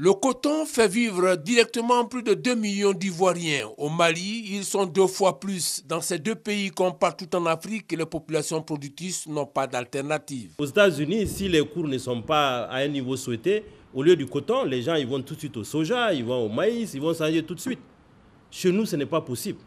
Le coton fait vivre directement plus de 2 millions d'Ivoiriens. Au Mali, ils sont deux fois plus. Dans ces deux pays comme partout en Afrique, les populations productrices n'ont pas d'alternative. Aux États-Unis, si les cours ne sont pas à un niveau souhaité, au lieu du coton, les gens ils vont tout de suite au soja, ils vont au maïs, ils vont changer tout de suite. Chez nous, ce n'est pas possible.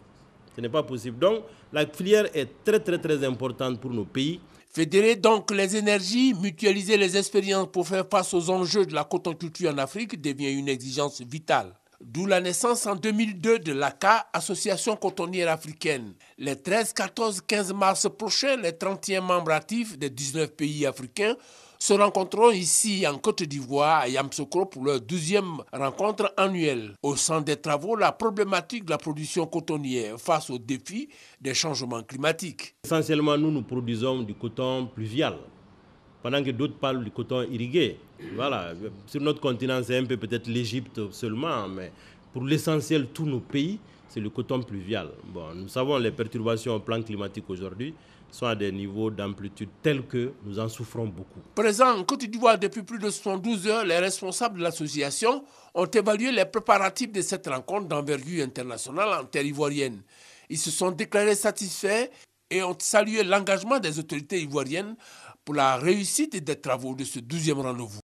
Ce n'est pas possible. Donc, la filière est très, très, très importante pour nos pays. Fédérer donc les énergies, mutualiser les expériences pour faire face aux enjeux de la cotonculture en Afrique devient une exigence vitale. D'où la naissance en 2002 de l'ACA, Association cotonnière africaine. Les 13, 14, 15 mars prochains, les 31 membres actifs des 19 pays africains se rencontreront ici en Côte d'Ivoire à Yamsokro pour leur deuxième rencontre annuelle. Au sein des travaux, la problématique de la production cotonnière face aux défis des changements climatiques. Essentiellement, nous, nous produisons du coton pluvial pendant que d'autres parlent du coton irrigué. Voilà, sur notre continent, c'est un peu peut-être l'Égypte seulement, mais pour l'essentiel, tous nos pays, c'est le coton pluvial. Bon, nous savons les perturbations au plan climatique aujourd'hui sont à des niveaux d'amplitude tels que nous en souffrons beaucoup. Présent en Côte d'Ivoire depuis plus de 72 heures, les responsables de l'association ont évalué les préparatifs de cette rencontre d'envergure internationale en terre ivoirienne. Ils se sont déclarés satisfaits et ont salué l'engagement des autorités ivoiriennes pour la réussite des travaux de ce douzième rendez-vous.